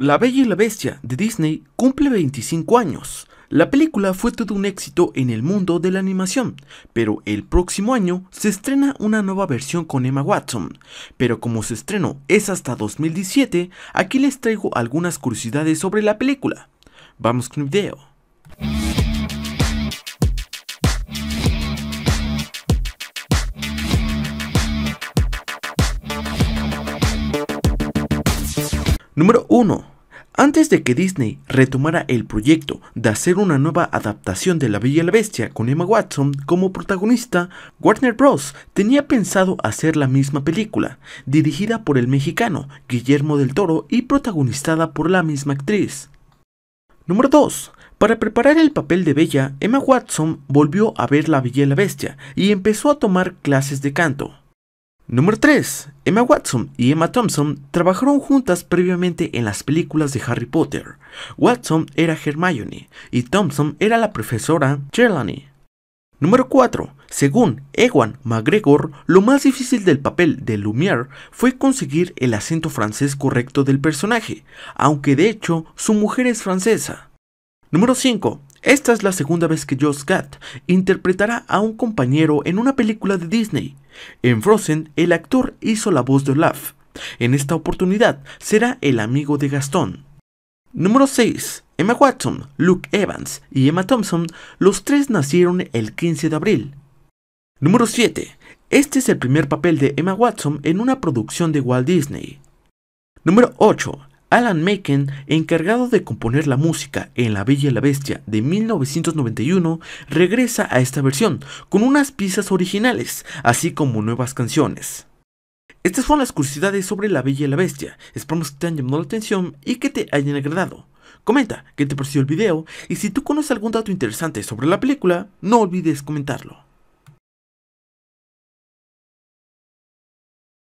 La Bella y la Bestia de Disney cumple 25 años. La película fue todo un éxito en el mundo de la animación, pero el próximo año se estrena una nueva versión con Emma Watson. Pero como su estreno es hasta 2017, aquí les traigo algunas curiosidades sobre la película. Vamos con el video. Número 1. Antes de que Disney retomara el proyecto de hacer una nueva adaptación de La Bella y la Bestia con Emma Watson como protagonista, Warner Bros. tenía pensado hacer la misma película, dirigida por el mexicano Guillermo del Toro y protagonizada por la misma actriz. Número 2. Para preparar el papel de Bella, Emma Watson volvió a ver La Bella y la Bestia y empezó a tomar clases de canto. Número 3. Emma Watson y Emma Thompson trabajaron juntas previamente en las películas de Harry Potter. Watson era Hermione y Thompson era la profesora Trelawney. Número 4. Según Ewan McGregor, lo más difícil del papel de Lumiere fue conseguir el acento francés correcto del personaje, aunque de hecho su mujer es francesa. Número 5. Esta es la segunda vez que Josh Gad interpretará a un compañero en una película de Disney. En Frozen, el actor hizo la voz de Olaf. En esta oportunidad será el amigo de Gastón. Número 6. Emma Watson, Luke Evans y Emma Thompson, los tres nacieron el 15 de abril. Número 7. Este es el primer papel de Emma Watson en una producción de Walt Disney. Número 8. Alan Maken, encargado de componer la música en La Bella y la Bestia de 1991, regresa a esta versión con unas piezas originales, así como nuevas canciones. Estas fueron las curiosidades sobre La Bella y la Bestia, esperamos que te hayan llamado la atención y que te hayan agradado. Comenta qué te pareció el video y si tú conoces algún dato interesante sobre la película, no olvides comentarlo.